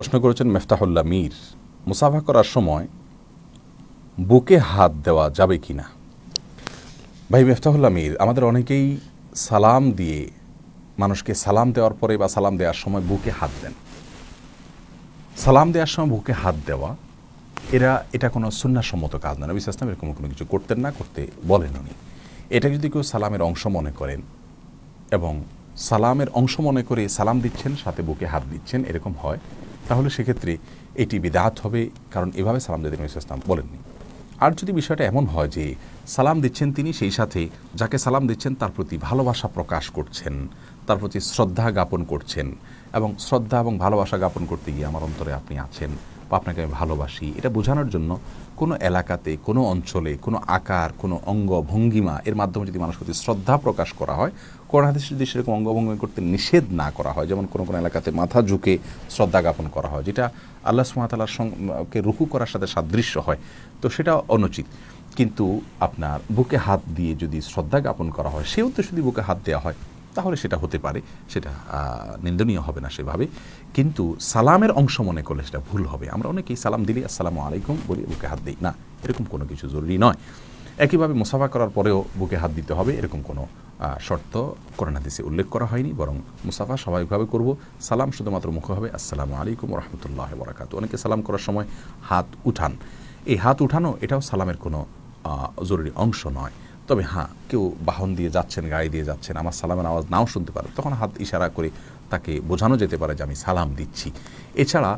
প্রশ্ন করেছেন মেফতাহুল্লা মীর মুসাফা করার সময় বুকে হাত দেওয়া যাবে কি না ভাই মেফতাহুল্লা মীর আমাদের অনেকেই সালাম দিয়ে মানুষকে সালাম দেওয়ার পরে বা সালাম দেওয়ার সময় বুকে হাত দেন সালাম দেওয়ার সময় বুকে হাত দেওয়া এরা এটা কোনো সুন্নাসম্মত কাজ না বিশ্বাস না এরকম কোনো কিছু করতেন না করতে বলেন উনি এটা যদি কেউ সালামের অংশ মনে করেন এবং সালামের অংশ মনে করে সালাম দিচ্ছেন সাথে বুকে হাত দিচ্ছেন এরকম হয় তাহলে সেক্ষেত্রে এটি বিদাহাত হবে কারণ এভাবে সালাম দিতে নবী ইসলাম বলেননি আর যদি বিষয়টা এমন হয় যে সালাম দিচ্ছেন তিনি সেই সাথে যাকে সালাম দিচ্ছেন তার প্রতি ভালোবাসা প্রকাশ করছেন তার প্রতি শ্রদ্ধা জ্ঞাপন করছেন এবং শ্রদ্ধা এবং ভালোবাসা জ্ঞাপন করতে গিয়ে আমার অন্তরে আপনি আছেন বা আপনাকে আমি ভালোবাসি এটা বোঝানোর জন্য কোনো এলাকাতে কোনো অঞ্চলে কোনো আকার কোনো অঙ্গ ভঙ্গিমা এর মাধ্যমে যদি মানুষ প্রতি শ্রদ্ধা প্রকাশ করা হয় কোনো হাতে যদি সেরকম অঙ্গভঙ্গি করতে নিষেধ না করা হয় যেমন কোনো কোনো এলাকাতে মাথা ঝুঁকে শ্রদ্ধা জ্ঞাপন করা হয় যেটা আল্লাহ সুমাতালার সঙ্গে রুকু করার সাথে সাদৃশ্য হয় তো সেটা অনুচিত কিন্তু আপনার বুকে হাত দিয়ে যদি শ্রদ্ধা জ্ঞাপন করা হয় সেও তো শুধু বুকে হাত দেওয়া হয় তাহলে সেটা হতে পারে সেটা নিন্দনীয় হবে না সেভাবে কিন্তু সালামের অংশ মনে করলে সেটা ভুল হবে আমরা অনেকেই সালাম দিলি আসসালামু আলাইকুম বলি বুকে হাত দিই না এরকম কোনো কিছু জরুরি নয় একইভাবে মুসাফা করার পরেও বুকে হাত দিতে হবে এরকম কোনো শর্ত করোনা হাদিসে উল্লেখ করা হয়নি বরং মুসাফা স্বাভাবিকভাবে করব সালাম শুধুমাত্র মুখ হবে আসসালামু আলাইকুম রহমতুল্লাহ বরাকাত অনেকে সালাম করার সময় হাত উঠান এই হাত উঠানো এটাও সালামের কোনো জরুরি অংশ নয় তবে হ্যাঁ কেউ বাহন দিয়ে যাচ্ছেন গাড়ি দিয়ে যাচ্ছেন আমার সালামের আওয়াজ নাও শুনতে পারে তখন হাত ইশারা করে তাকে বোঝানো যেতে পারে যে আমি সালাম দিচ্ছি এছাড়া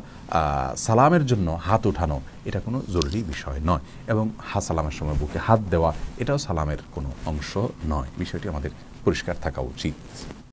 সালামের জন্য হাত ওঠানো এটা কোনো জরুরি বিষয় নয় এবং হা সালামের সময় বুকে হাত দেওয়া এটাও সালামের কোনো অংশ নয় বিষয়টি আমাদের পরিষ্কার থাকা উচিত